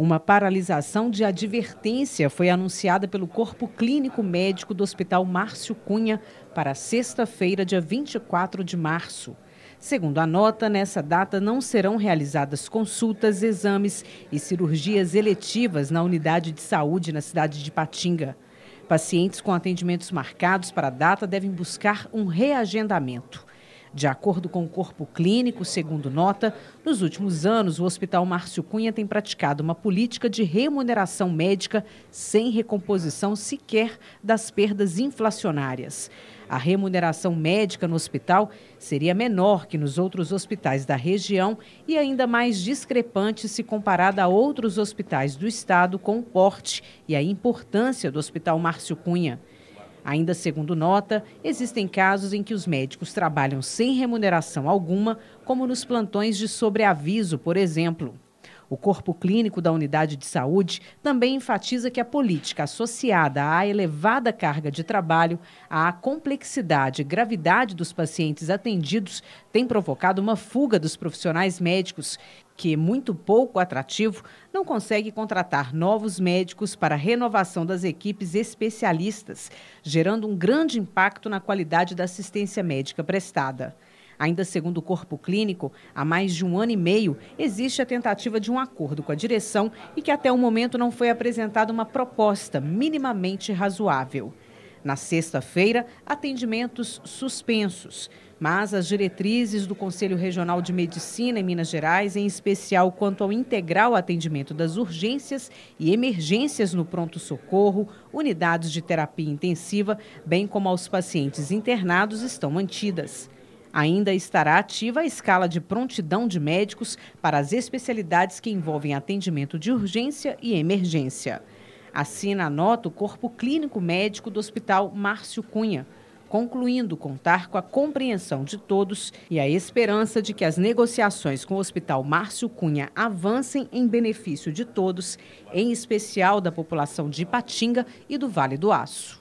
Uma paralisação de advertência foi anunciada pelo Corpo Clínico Médico do Hospital Márcio Cunha para sexta-feira, dia 24 de março. Segundo a nota, nessa data não serão realizadas consultas, exames e cirurgias eletivas na unidade de saúde na cidade de Patinga. Pacientes com atendimentos marcados para a data devem buscar um reagendamento. De acordo com o corpo clínico, segundo nota, nos últimos anos o Hospital Márcio Cunha tem praticado uma política de remuneração médica sem recomposição sequer das perdas inflacionárias. A remuneração médica no hospital seria menor que nos outros hospitais da região e ainda mais discrepante se comparada a outros hospitais do estado com o porte e a importância do Hospital Márcio Cunha. Ainda segundo nota, existem casos em que os médicos trabalham sem remuneração alguma, como nos plantões de sobreaviso, por exemplo. O corpo clínico da unidade de saúde também enfatiza que a política associada à elevada carga de trabalho, à complexidade e gravidade dos pacientes atendidos, tem provocado uma fuga dos profissionais médicos que, muito pouco atrativo, não consegue contratar novos médicos para a renovação das equipes especialistas, gerando um grande impacto na qualidade da assistência médica prestada. Ainda segundo o corpo clínico, há mais de um ano e meio existe a tentativa de um acordo com a direção e que até o momento não foi apresentada uma proposta minimamente razoável. Na sexta-feira, atendimentos suspensos, mas as diretrizes do Conselho Regional de Medicina em Minas Gerais, em especial quanto ao integral atendimento das urgências e emergências no pronto-socorro, unidades de terapia intensiva, bem como aos pacientes internados, estão mantidas. Ainda estará ativa a escala de prontidão de médicos para as especialidades que envolvem atendimento de urgência e emergência. Assina a nota o Corpo Clínico Médico do Hospital Márcio Cunha, concluindo contar com a compreensão de todos e a esperança de que as negociações com o Hospital Márcio Cunha avancem em benefício de todos, em especial da população de Ipatinga e do Vale do Aço.